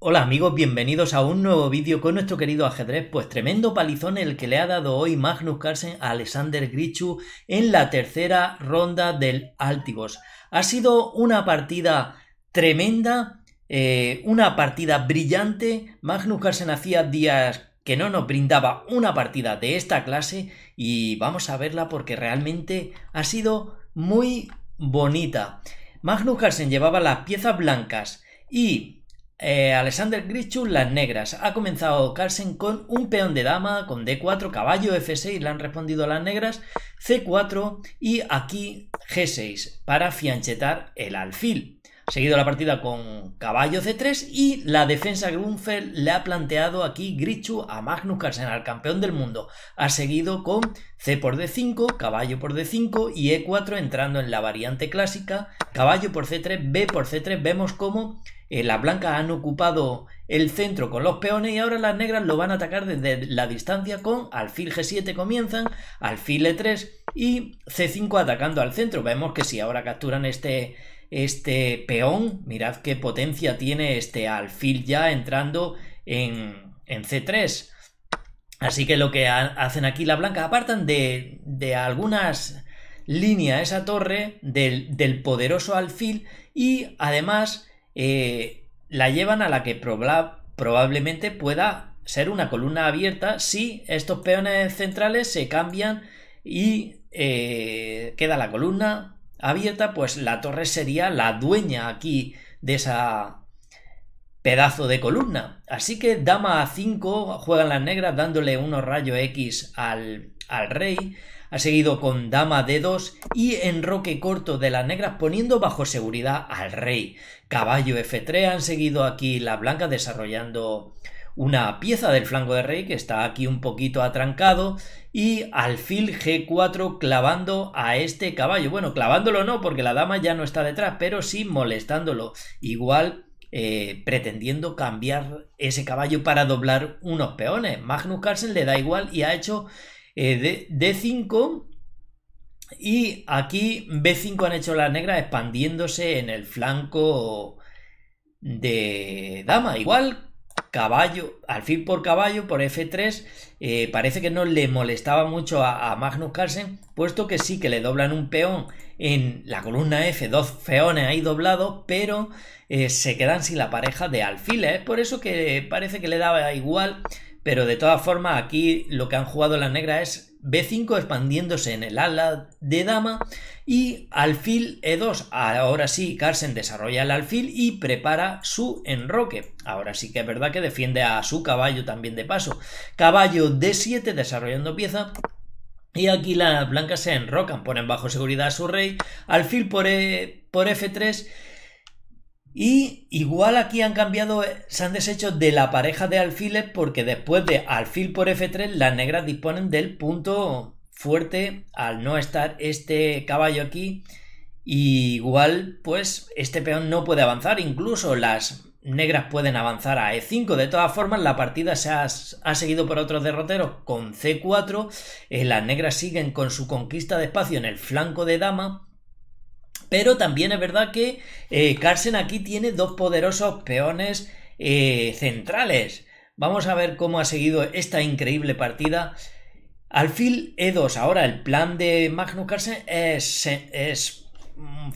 Hola amigos, bienvenidos a un nuevo vídeo con nuestro querido ajedrez, pues tremendo palizón el que le ha dado hoy Magnus Carlsen a Alexander Grichu en la tercera ronda del Altivos Ha sido una partida tremenda, eh, una partida brillante, Magnus Carlsen hacía días que no nos brindaba una partida de esta clase y vamos a verla porque realmente ha sido muy bonita. Magnus Carlsen llevaba las piezas blancas y eh, Alexander Grichu, las negras. Ha comenzado Carlsen con un peón de dama, con D4, caballo F6, le han respondido las negras, C4 y aquí G6 para fianchetar el alfil seguido la partida con caballo c3 y la defensa Grunfeld le ha planteado aquí Grichu a Magnus Carlsen, al campeón del mundo. Ha seguido con c por d5, caballo por d5 y e4 entrando en la variante clásica, caballo por c3, b por c3. Vemos cómo eh, las blancas han ocupado el centro con los peones y ahora las negras lo van a atacar desde la distancia con alfil g7 comienzan, alfil e3 y c5 atacando al centro. Vemos que si ahora capturan este este peón. Mirad qué potencia tiene este alfil ya entrando en, C3. Así que lo que hacen aquí la blanca, apartan de, de algunas líneas esa torre del, poderoso alfil y además eh, la llevan a la que probablemente pueda ser una columna abierta si estos peones centrales se cambian y eh, queda la columna abierta, pues la torre sería la dueña aquí de esa pedazo de columna. Así que dama a 5, juegan las negras dándole unos rayos X al, al rey, ha seguido con dama D2 y enroque corto de las negras poniendo bajo seguridad al rey. Caballo F3 han seguido aquí las blancas desarrollando una pieza del flanco de rey que está aquí un poquito atrancado y alfil g4 clavando a este caballo. Bueno, clavándolo no porque la dama ya no está detrás, pero sí molestándolo. Igual eh, pretendiendo cambiar ese caballo para doblar unos peones. Magnus Carlsen le da igual y ha hecho eh, D5 y aquí B5 han hecho las negras expandiéndose en el flanco de dama. Igual caballo, alfil por caballo, por F3, eh, parece que no le molestaba mucho a, Magnus Carlsen, puesto que sí que le doblan un peón en la columna F, dos peones ahí doblados, pero eh, se quedan sin la pareja de alfiles. por eso que parece que le daba igual, pero de todas formas aquí lo que han jugado las negras es B5 expandiéndose en el ala de dama y alfil E2. Ahora sí, Carson desarrolla el alfil y prepara su enroque. Ahora sí que es verdad que defiende a su caballo también de paso. Caballo D7 desarrollando pieza. Y aquí las blancas se enrocan, ponen bajo seguridad a su rey. Alfil por, e, por F3 y igual aquí han cambiado, eh, se han deshecho de la pareja de alfiles porque después de alfil por F3 las negras disponen del punto fuerte al no estar este caballo aquí. igual pues este peón no puede avanzar, incluso las negras pueden avanzar a E5. De todas formas, la partida se ha, seguido por otros derroteros con C4. Eh, las negras siguen con su conquista de espacio en el flanco de dama. Pero también es verdad que eh, aquí tiene dos poderosos peones eh, centrales. Vamos a ver cómo ha seguido esta increíble partida. Alfil E2. Ahora el plan de Magnus Carlsen eh, es,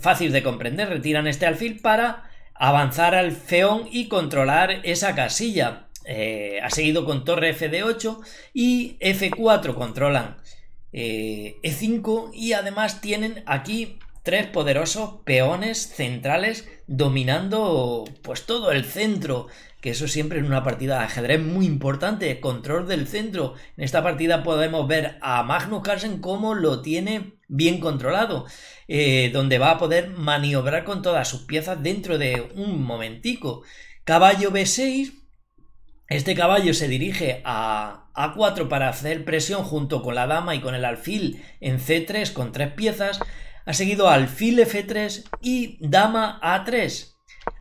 fácil de comprender. Retiran este alfil para avanzar al feón y controlar esa casilla. Eh, ha seguido con torre FD8 y F4 controlan E5 e y además tienen aquí tres poderosos peones centrales dominando pues todo el centro, que eso siempre en una partida de ajedrez muy importante, control del centro. En esta partida podemos ver a Magnus Carlsen cómo lo tiene bien controlado, eh, donde va a poder maniobrar con todas sus piezas dentro de un momentico. Caballo B6, este caballo se dirige a A4 para hacer presión junto con la dama y con el alfil en C3 con tres piezas ha seguido alfil f3 y dama a3.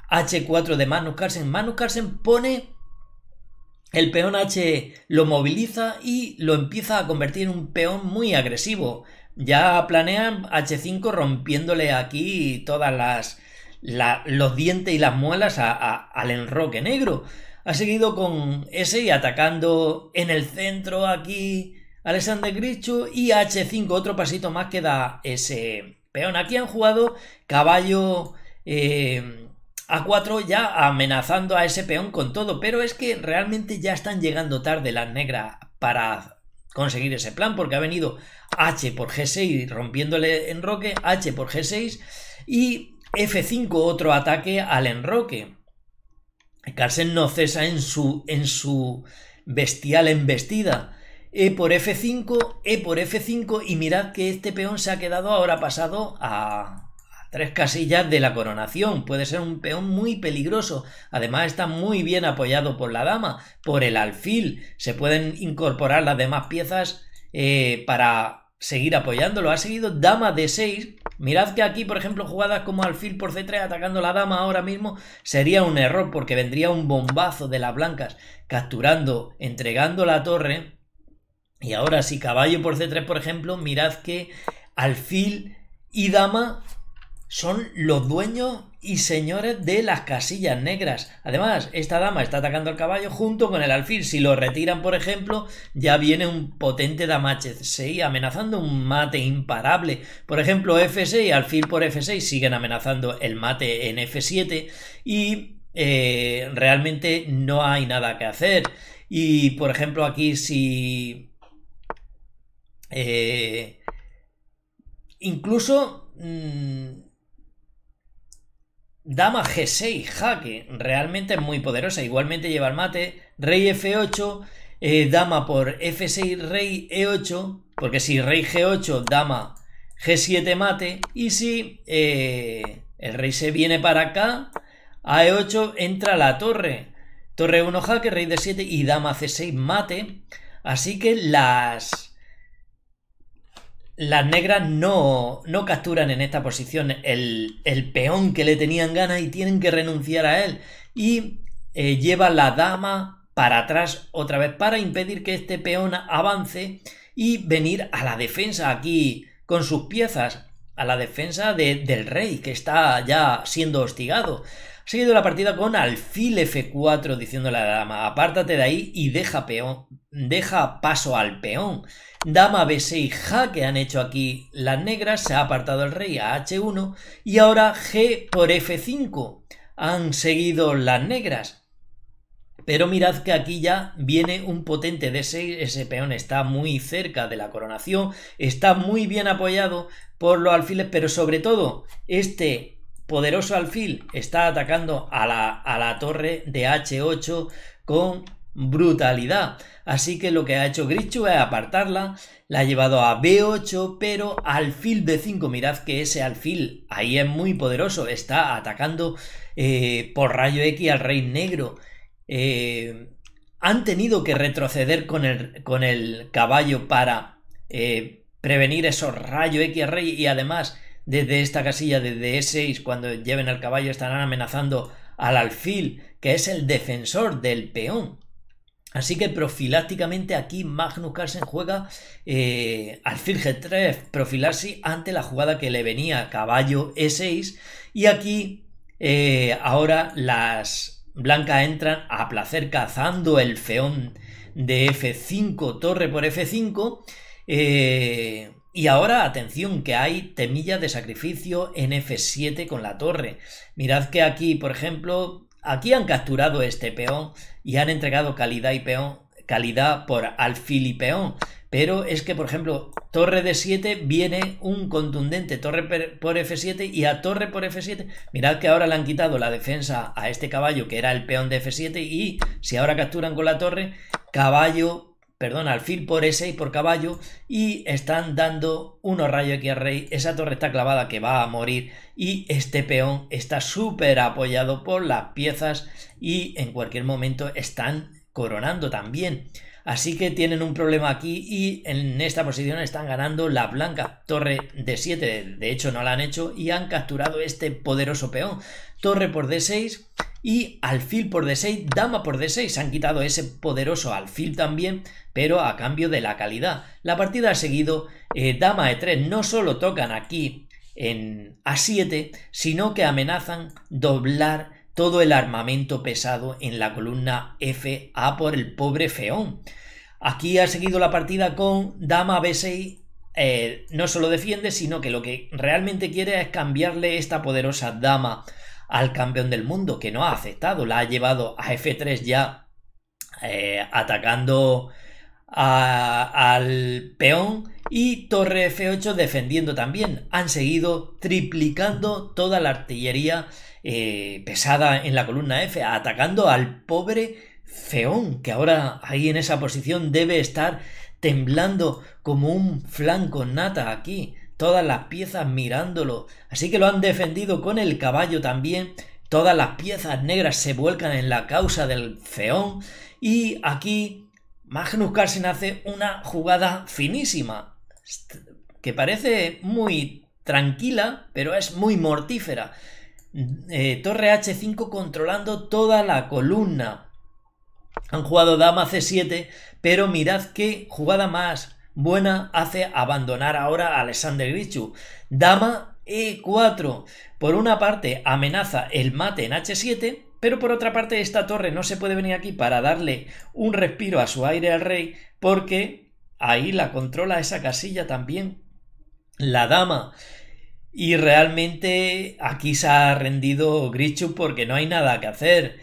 h4 de Magnus Carlsen. Magnus Carlsen pone el peón h, lo moviliza y lo empieza a convertir en un peón muy agresivo. Ya planean h5 rompiéndole aquí todas las... los dientes y las muelas al enroque negro. Ha seguido con ese y atacando en el centro aquí Alexander Grichu y H5, otro pasito más que da ese, Peón. Aquí han jugado caballo eh, A4 ya amenazando a ese peón con todo, pero es que realmente ya están llegando tarde las negras para conseguir ese plan, porque ha venido H por G6 rompiéndole enroque, H por G6 y F5 otro ataque al enroque. Carlsen no cesa en su, en su bestial embestida. E por F5, E por F5 y mirad que este peón se ha quedado ahora pasado a, tres casillas de la coronación. Puede ser un peón muy peligroso. Además está muy bien apoyado por la dama, por el alfil. Se pueden incorporar las demás piezas eh, para seguir apoyándolo. Ha seguido dama de 6 Mirad que aquí, por ejemplo, jugadas como alfil por c3 atacando la dama ahora mismo sería un error porque vendría un bombazo de las blancas capturando, entregando la torre y ahora, si caballo por C3, por ejemplo, mirad que alfil y dama son los dueños y señores de las casillas negras. Además, esta dama está atacando al caballo junto con el alfil. Si lo retiran, por ejemplo, ya viene un potente dama H6 amenazando un mate imparable. Por ejemplo, F6, alfil por F6 siguen amenazando el mate en F7 y eh, realmente no hay nada que hacer. Y, por ejemplo, aquí si eh, incluso mm, Dama G6 jaque realmente es muy poderosa. Igualmente lleva el mate. Rey F8, eh, Dama por F6, Rey E8. Porque si Rey G8, Dama G7 mate. Y si eh, el Rey se viene para acá, a E8 entra la torre. Torre 1 jaque, Rey D7 y Dama C6 mate. Así que las las negras no, no capturan en esta posición el, el, peón que le tenían ganas y tienen que renunciar a él. Y eh, lleva la dama para atrás otra vez para impedir que este peón avance y venir a la defensa aquí con sus piezas, a la defensa de, del rey que está ya siendo hostigado seguido la partida con alfil f4 diciendo a la dama, apártate de ahí y deja, peón, deja paso al peón. Dama b6, jaque han hecho aquí las negras, se ha apartado el rey a h1 y ahora g por f5 han seguido las negras. Pero mirad que aquí ya viene un potente D6, ese peón está muy cerca de la coronación, está muy bien apoyado por los alfiles, pero sobre todo este poderoso alfil está atacando a la, torre de H8 con brutalidad. Así que lo que ha hecho Grichu es apartarla, la ha llevado a B8, pero alfil de 5 mirad que ese alfil ahí es muy poderoso, está atacando eh, por rayo X al rey negro. Eh, han tenido que retroceder con el, con el caballo para eh, prevenir esos rayo X al rey y además desde esta casilla de D6 cuando lleven al caballo estarán amenazando al alfil, que es el defensor del peón. Así que profilácticamente aquí Magnus Carlsen juega eh, alfil G3, profilarse ante la jugada que le venía caballo E6 y aquí eh, ahora las blancas entran a placer cazando el feón de F5, torre por F5. Eh, y ahora, atención, que hay temilla de sacrificio en F7 con la torre. Mirad que aquí, por ejemplo, aquí han capturado este peón y han entregado calidad y peón, calidad por alfil y peón. Pero es que, por ejemplo, torre de 7 viene un contundente torre por F7 y a torre por F7. Mirad que ahora le han quitado la defensa a este caballo que era el peón de F7 y si ahora capturan con la torre, caballo perdón, alfil por E6 por caballo y están dando unos rayos aquí al rey, esa torre está clavada que va a morir y este peón está súper apoyado por las piezas y en cualquier momento están coronando también. Así que tienen un problema aquí y en esta posición están ganando la blanca torre de 7. De hecho, no la han hecho y han capturado este poderoso peón. Torre por D6 y alfil por d6, dama por d6. Han quitado ese poderoso alfil también, pero a cambio de la calidad. La partida ha seguido eh, dama e3. No solo tocan aquí en a7, sino que amenazan doblar todo el armamento pesado en la columna FA por el pobre feón. Aquí ha seguido la partida con dama b6 eh, no solo defiende, sino que lo que realmente quiere es cambiarle esta poderosa dama al campeón del mundo, que no ha aceptado, la ha llevado a F3 ya eh, atacando al peón y torre F8 defendiendo también. Han seguido triplicando toda la artillería eh, pesada en la columna F, atacando al pobre Feón, que ahora ahí en esa posición debe estar temblando como un flanco nata aquí todas las piezas mirándolo. Así que lo han defendido con el caballo también. Todas las piezas negras se vuelcan en la causa del feón. Y aquí Magnus Carlsen hace una jugada finísima. Que parece muy tranquila, pero es muy mortífera. Eh, torre H5 controlando toda la columna. Han jugado dama C7, pero mirad qué jugada más buena hace abandonar ahora a Alexander Grichu. Dama E4. Por una parte amenaza el mate en H7, pero por otra parte esta torre no se puede venir aquí para darle un respiro a su aire al rey, porque ahí la controla esa casilla también. La dama. Y realmente aquí se ha rendido Grichu porque no hay nada que hacer.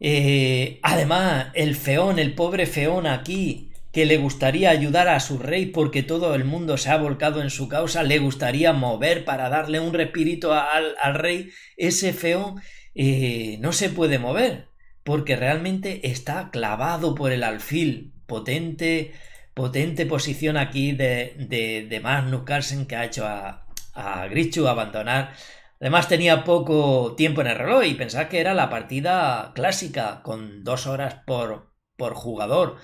Eh, además, el feón, el pobre feón aquí, que le gustaría ayudar a su rey porque todo el mundo se ha volcado en su causa, le gustaría mover para darle un respirito al, rey, ese feo eh, no se puede mover porque realmente está clavado por el alfil, potente, potente posición aquí de, de, de Magnus Carlsen que ha hecho a, a Grichu abandonar Además tenía poco tiempo en el reloj y pensaba que era la partida clásica, con dos horas por, por jugador.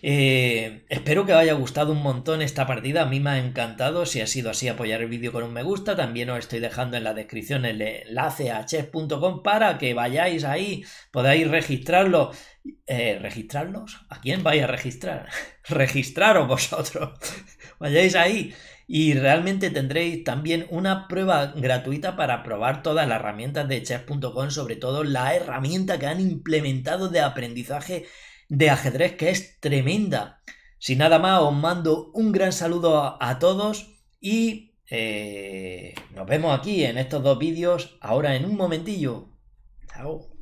Eh, espero que os haya gustado un montón esta partida, a mí me ha encantado, si ha sido así apoyar el vídeo con un me gusta, también os estoy dejando en la descripción el enlace a chess.com para que vayáis ahí, podáis registrarlo, eh, registrarlos, ¿a quién vais a registrar? Registraros vosotros, vayáis ahí y realmente tendréis también una prueba gratuita para probar todas las herramientas de chess.com, sobre todo la herramienta que han implementado de aprendizaje de ajedrez que es tremenda. Sin nada más, os mando un gran saludo a, todos y eh, nos vemos aquí en estos dos vídeos ahora en un momentillo. Chao.